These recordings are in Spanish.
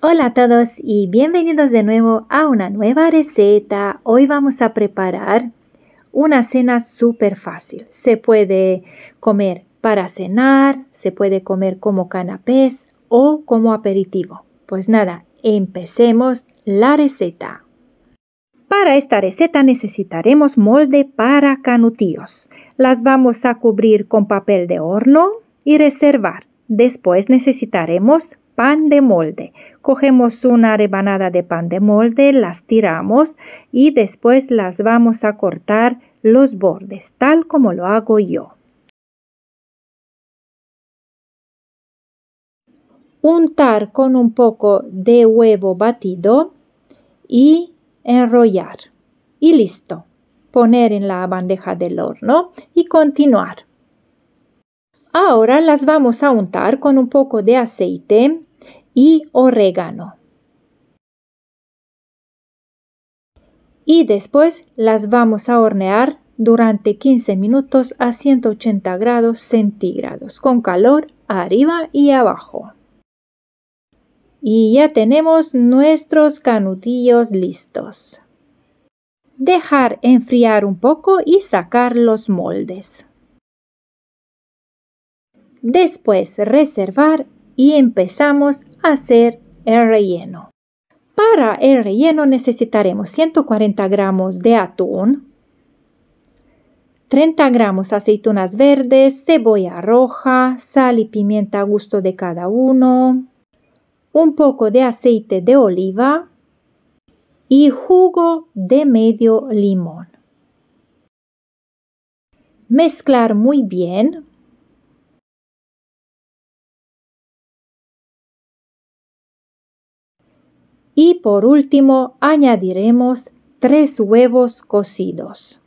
Hola a todos y bienvenidos de nuevo a una nueva receta. Hoy vamos a preparar una cena súper fácil. Se puede comer para cenar, se puede comer como canapés o como aperitivo. Pues nada, empecemos la receta. Para esta receta necesitaremos molde para canutillos. Las vamos a cubrir con papel de horno y reservar. Después necesitaremos pan de molde. Cogemos una rebanada de pan de molde, las tiramos y después las vamos a cortar los bordes, tal como lo hago yo. Untar con un poco de huevo batido y enrollar. Y listo. Poner en la bandeja del horno y continuar. Ahora las vamos a untar con un poco de aceite y orégano. Y después las vamos a hornear durante 15 minutos a 180 grados centígrados con calor arriba y abajo. Y ya tenemos nuestros canutillos listos. Dejar enfriar un poco y sacar los moldes. Después reservar y empezamos a hacer el relleno. Para el relleno necesitaremos 140 gramos de atún, 30 gramos aceitunas verdes, cebolla roja, sal y pimienta a gusto de cada uno, un poco de aceite de oliva y jugo de medio limón. Mezclar muy bien Y por último añadiremos tres huevos cocidos.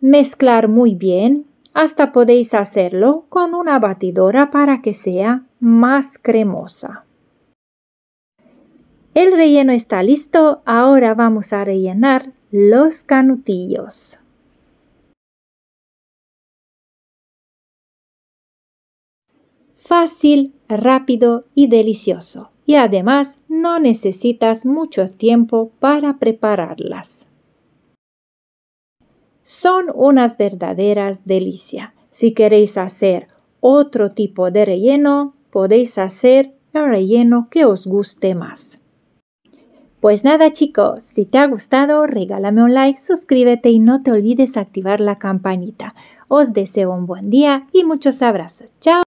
Mezclar muy bien, hasta podéis hacerlo con una batidora para que sea más cremosa. El relleno está listo, ahora vamos a rellenar los canutillos. fácil, rápido y delicioso. Y además no necesitas mucho tiempo para prepararlas. Son unas verdaderas delicias. Si queréis hacer otro tipo de relleno, podéis hacer el relleno que os guste más. Pues nada chicos, si te ha gustado regálame un like, suscríbete y no te olvides activar la campanita. Os deseo un buen día y muchos abrazos. Chao.